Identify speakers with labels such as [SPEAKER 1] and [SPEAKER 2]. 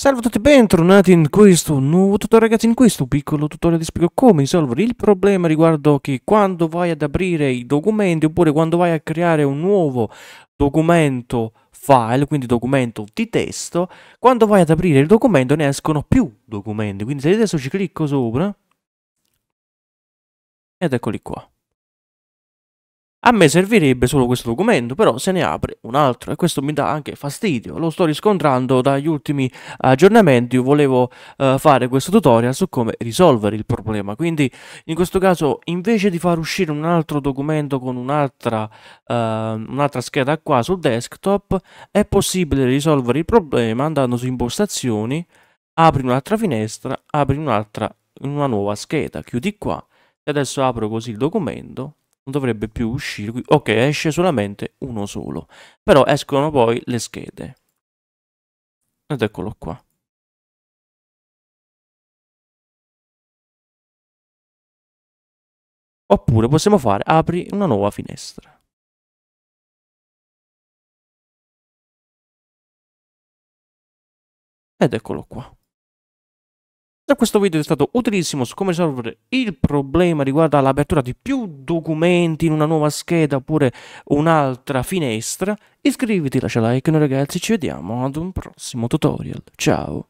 [SPEAKER 1] Salve a tutti e bentornati in questo nuovo tutorial ragazzi, in questo piccolo tutorial ti spiego come risolvere il problema riguardo che quando vai ad aprire i documenti oppure quando vai a creare un nuovo documento file, quindi documento di testo, quando vai ad aprire il documento ne escono più documenti, quindi se adesso ci clicco sopra ed eccoli qua. A me servirebbe solo questo documento, però se ne apre un altro e questo mi dà anche fastidio. Lo sto riscontrando dagli ultimi aggiornamenti, Io volevo uh, fare questo tutorial su come risolvere il problema. Quindi in questo caso invece di far uscire un altro documento con un'altra, uh, un'altra scheda qua sul desktop, è possibile risolvere il problema andando su impostazioni, apri un'altra finestra, apri un'altra una nuova scheda, chiudi qua e adesso apro così il documento non dovrebbe più uscire, qui. ok esce solamente uno solo, però escono poi le schede. Ed eccolo qua.
[SPEAKER 2] Oppure possiamo fare apri una nuova finestra. Ed
[SPEAKER 1] eccolo qua. Questo video è stato utilissimo su come risolvere il problema riguardo all'apertura di più documenti in una nuova scheda oppure un'altra finestra. Iscriviti, lascia like, noi ragazzi ci vediamo ad un prossimo tutorial. Ciao!